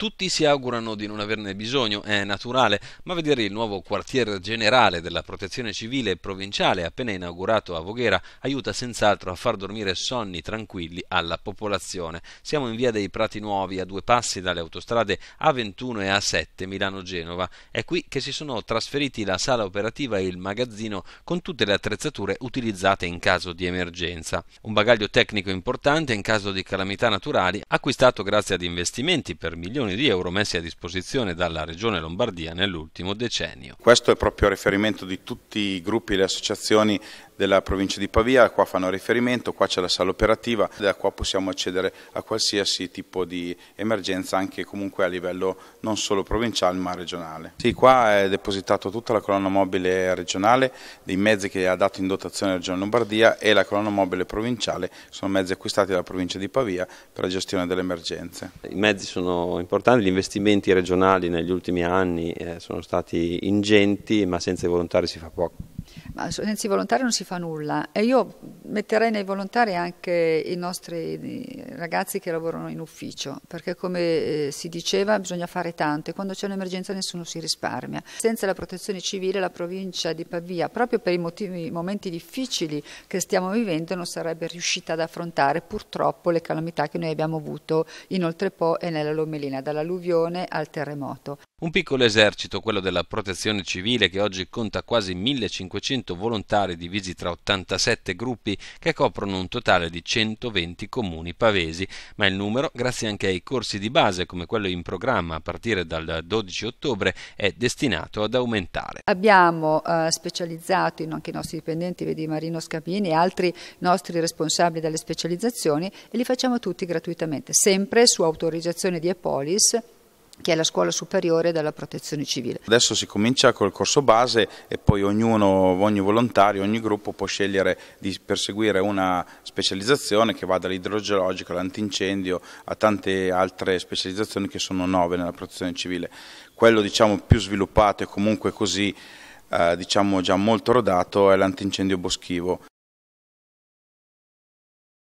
Tutti si augurano di non averne bisogno, è naturale, ma vedere il nuovo quartier generale della protezione civile provinciale appena inaugurato a Voghera aiuta senz'altro a far dormire sonni tranquilli alla popolazione. Siamo in via dei Prati Nuovi, a due passi dalle autostrade A21 e A7 Milano-Genova. È qui che si sono trasferiti la sala operativa e il magazzino con tutte le attrezzature utilizzate in caso di emergenza. Un bagaglio tecnico importante in caso di calamità naturali acquistato grazie ad investimenti per milioni milioni di euro messi a disposizione dalla Regione Lombardia nell'ultimo decennio. Questo è proprio a riferimento di tutti i gruppi e le associazioni della provincia di Pavia, qua fanno riferimento, qua c'è la sala operativa, da qua possiamo accedere a qualsiasi tipo di emergenza anche comunque a livello non solo provinciale ma regionale. Sì, qua è depositata tutta la colonna mobile regionale dei mezzi che ha dato in dotazione la Regione Lombardia e la colonna mobile provinciale, sono mezzi acquistati dalla provincia di Pavia per la gestione delle emergenze. I mezzi sono importanti, gli investimenti regionali negli ultimi anni eh, sono stati ingenti ma senza i volontari si fa poco. Ah, senza i volontari non si fa nulla e io metterei nei volontari anche i nostri ragazzi che lavorano in ufficio perché come eh, si diceva bisogna fare tanto e quando c'è un'emergenza nessuno si risparmia. Senza la protezione civile la provincia di Pavia proprio per i, motivi, momenti difficili che stiamo vivendo non sarebbe riuscita ad affrontare purtroppo le calamità che noi abbiamo avuto in Oltrepo e nella Lomelina dall'alluvione al terremoto. Un piccolo esercito, quello della protezione civile che oggi conta quasi 1500 100 volontari divisi tra 87 gruppi che coprono un totale di 120 comuni pavesi, ma il numero, grazie anche ai corsi di base come quello in programma a partire dal 12 ottobre, è destinato ad aumentare. Abbiamo eh, specializzato in, anche i nostri dipendenti, vedi Marino Scapini e altri nostri responsabili delle specializzazioni e li facciamo tutti gratuitamente, sempre su autorizzazione di Epolis che è la scuola superiore della protezione civile. Adesso si comincia col corso base e poi ognuno, ogni volontario, ogni gruppo può scegliere di perseguire una specializzazione che va dall'idrogeologico all'antincendio a tante altre specializzazioni che sono nove nella protezione civile. Quello diciamo, più sviluppato e comunque così eh, diciamo già molto rodato è l'antincendio boschivo